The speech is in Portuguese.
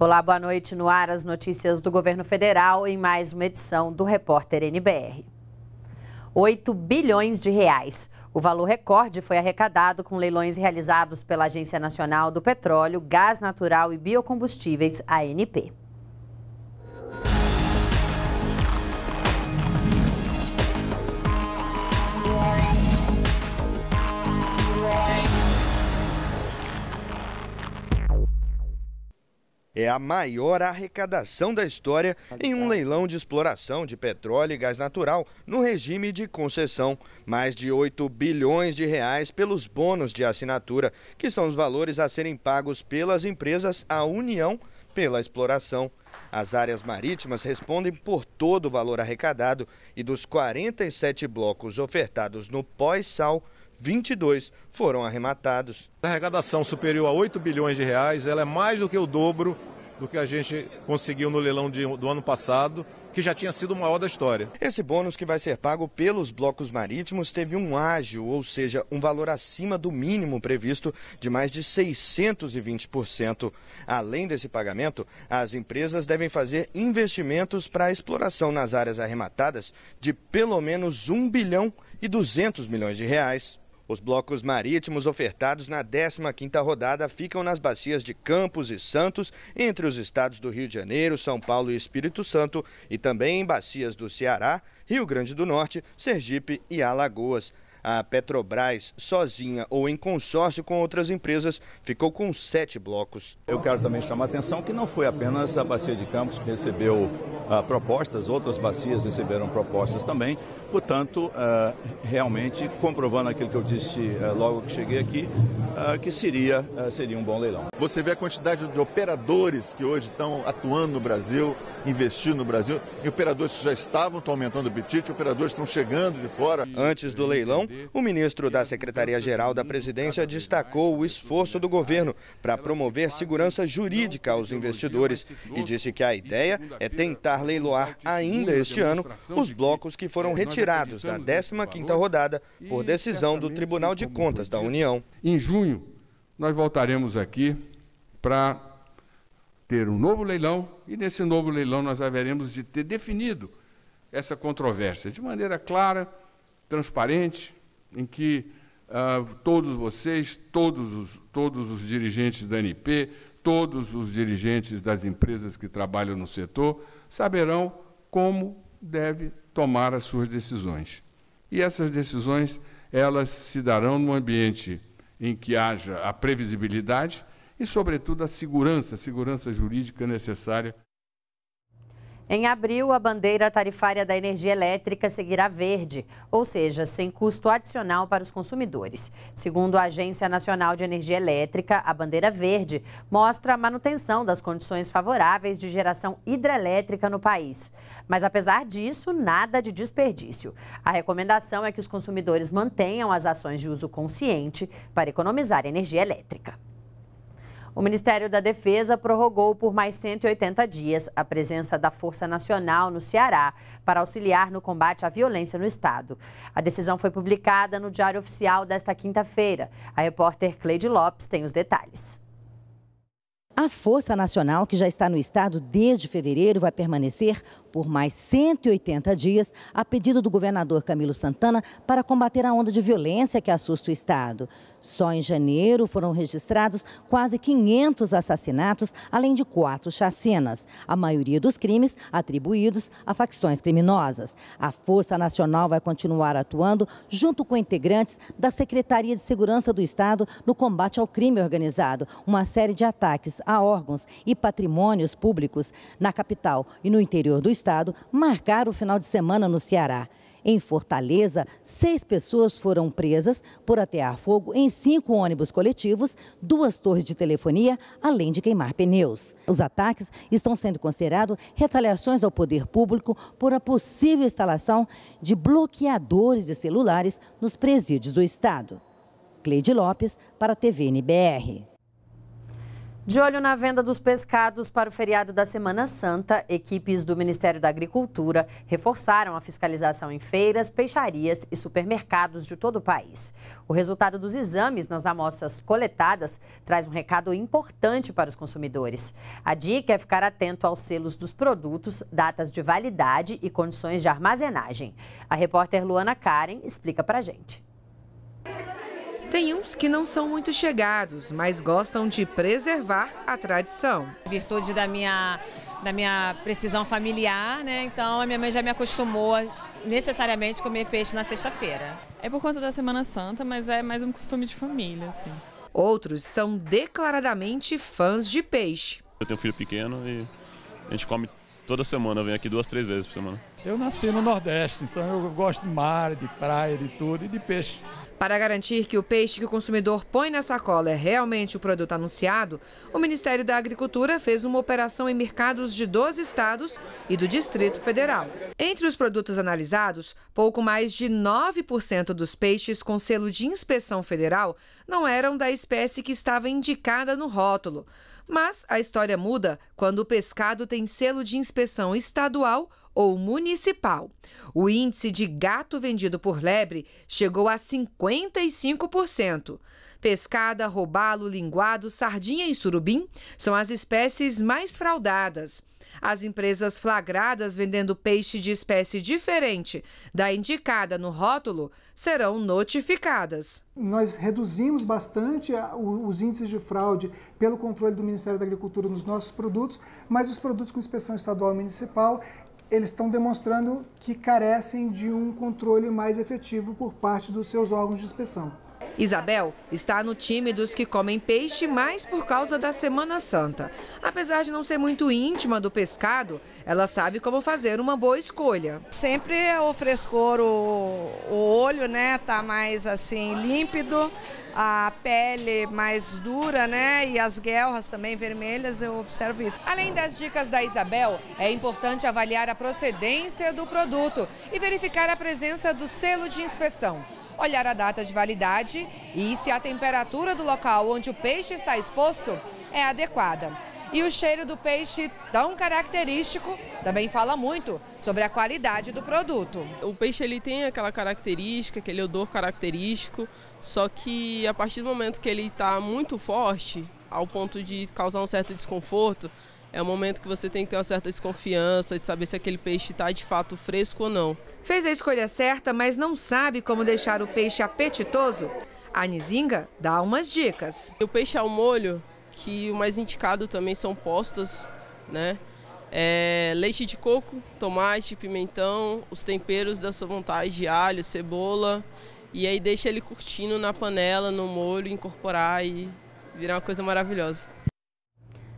Olá, boa noite. No ar, as notícias do governo federal em mais uma edição do Repórter NBR. 8 bilhões de reais. O valor recorde foi arrecadado com leilões realizados pela Agência Nacional do Petróleo, Gás Natural e Biocombustíveis, ANP. é a maior arrecadação da história em um leilão de exploração de petróleo e gás natural no regime de concessão. Mais de 8 bilhões de reais pelos bônus de assinatura, que são os valores a serem pagos pelas empresas à União pela exploração. As áreas marítimas respondem por todo o valor arrecadado e dos 47 blocos ofertados no pós-sal, 22 foram arrematados. A arrecadação superior a 8 bilhões de reais, ela é mais do que o dobro do que a gente conseguiu no leilão de, do ano passado, que já tinha sido o maior da história. Esse bônus que vai ser pago pelos blocos marítimos teve um ágio, ou seja, um valor acima do mínimo previsto de mais de 620%. Além desse pagamento, as empresas devem fazer investimentos para a exploração nas áreas arrematadas de pelo menos 1 bilhão e 200 milhões de reais. Os blocos marítimos ofertados na 15ª rodada ficam nas bacias de Campos e Santos, entre os estados do Rio de Janeiro, São Paulo e Espírito Santo, e também em bacias do Ceará, Rio Grande do Norte, Sergipe e Alagoas a Petrobras, sozinha ou em consórcio com outras empresas, ficou com sete blocos. Eu quero também chamar a atenção que não foi apenas a Bacia de Campos que recebeu ah, propostas, outras bacias receberam propostas também. Portanto, ah, realmente comprovando aquilo que eu disse ah, logo que cheguei aqui, que seria, seria um bom leilão. Você vê a quantidade de operadores que hoje estão atuando no Brasil, investindo no Brasil, e operadores que já estavam, estão aumentando o apetite, operadores estão chegando de fora. Antes do leilão, o ministro da Secretaria-Geral da Presidência destacou o esforço do governo para promover segurança jurídica aos investidores e disse que a ideia é tentar leiloar ainda este ano os blocos que foram retirados da 15ª rodada por decisão do Tribunal de Contas da União. Em junho, nós voltaremos aqui para ter um novo leilão e nesse novo leilão nós haveremos de ter definido essa controvérsia de maneira clara, transparente, em que uh, todos vocês, todos os, todos os dirigentes da ANP, todos os dirigentes das empresas que trabalham no setor, saberão como deve tomar as suas decisões. E essas decisões, elas se darão num ambiente em que haja a previsibilidade e, sobretudo, a segurança, a segurança jurídica necessária em abril, a bandeira tarifária da energia elétrica seguirá verde, ou seja, sem custo adicional para os consumidores. Segundo a Agência Nacional de Energia Elétrica, a bandeira verde mostra a manutenção das condições favoráveis de geração hidrelétrica no país. Mas apesar disso, nada de desperdício. A recomendação é que os consumidores mantenham as ações de uso consciente para economizar energia elétrica. O Ministério da Defesa prorrogou por mais 180 dias a presença da Força Nacional no Ceará para auxiliar no combate à violência no Estado. A decisão foi publicada no Diário Oficial desta quinta-feira. A repórter Cleide Lopes tem os detalhes. A Força Nacional, que já está no Estado desde fevereiro, vai permanecer por mais 180 dias, a pedido do governador Camilo Santana, para combater a onda de violência que assusta o Estado. Só em janeiro foram registrados quase 500 assassinatos, além de quatro chacinas, a maioria dos crimes atribuídos a facções criminosas. A Força Nacional vai continuar atuando junto com integrantes da Secretaria de Segurança do Estado no combate ao crime organizado, uma série de ataques a órgãos e patrimônios públicos na capital e no interior do estado marcaram o final de semana no Ceará. Em Fortaleza, seis pessoas foram presas por atear fogo em cinco ônibus coletivos, duas torres de telefonia, além de queimar pneus. Os ataques estão sendo considerados retaliações ao poder público por a possível instalação de bloqueadores de celulares nos presídios do Estado. Cleide Lopes, para a NBR de olho na venda dos pescados para o feriado da Semana Santa, equipes do Ministério da Agricultura reforçaram a fiscalização em feiras, peixarias e supermercados de todo o país. O resultado dos exames nas amostras coletadas traz um recado importante para os consumidores. A dica é ficar atento aos selos dos produtos, datas de validade e condições de armazenagem. A repórter Luana Karen explica para a gente. Tem uns que não são muito chegados, mas gostam de preservar a tradição. Em virtude da minha, da minha precisão familiar, né? Então a minha mãe já me acostumou a necessariamente comer peixe na sexta-feira. É por conta da Semana Santa, mas é mais um costume de família, assim. Outros são declaradamente fãs de peixe. Eu tenho um filho pequeno e a gente come toda semana, vem aqui duas, três vezes por semana. Eu nasci no Nordeste, então eu gosto de mar, de praia, de tudo e de peixe. Para garantir que o peixe que o consumidor põe na sacola é realmente o produto anunciado, o Ministério da Agricultura fez uma operação em mercados de 12 estados e do Distrito Federal. Entre os produtos analisados, pouco mais de 9% dos peixes com selo de inspeção federal não eram da espécie que estava indicada no rótulo. Mas a história muda quando o pescado tem selo de inspeção estadual ou municipal. O índice de gato vendido por lebre chegou a 55%. Pescada, robalo, linguado, sardinha e surubim são as espécies mais fraudadas. As empresas flagradas vendendo peixe de espécie diferente da indicada no rótulo serão notificadas. Nós reduzimos bastante os índices de fraude pelo controle do Ministério da Agricultura nos nossos produtos, mas os produtos com inspeção estadual e municipal eles estão demonstrando que carecem de um controle mais efetivo por parte dos seus órgãos de inspeção. Isabel está no time dos que comem peixe mais por causa da Semana Santa. Apesar de não ser muito íntima do pescado, ela sabe como fazer uma boa escolha. Sempre é o frescor, o, o olho, né, tá mais assim límpido, a pele mais dura, né, e as guelras também vermelhas, eu observo isso. Além das dicas da Isabel, é importante avaliar a procedência do produto e verificar a presença do selo de inspeção olhar a data de validade e se a temperatura do local onde o peixe está exposto é adequada. E o cheiro do peixe tão característico também fala muito sobre a qualidade do produto. O peixe ele tem aquela característica, aquele odor característico, só que a partir do momento que ele está muito forte, ao ponto de causar um certo desconforto, é um momento que você tem que ter uma certa desconfiança de saber se aquele peixe está de fato fresco ou não. Fez a escolha certa, mas não sabe como deixar o peixe apetitoso? A Nizinga dá umas dicas. O peixe ao molho, que o mais indicado também são postas, né? É, leite de coco, tomate, pimentão, os temperos da sua vontade, alho, cebola. E aí deixa ele curtindo na panela, no molho, incorporar e virar uma coisa maravilhosa.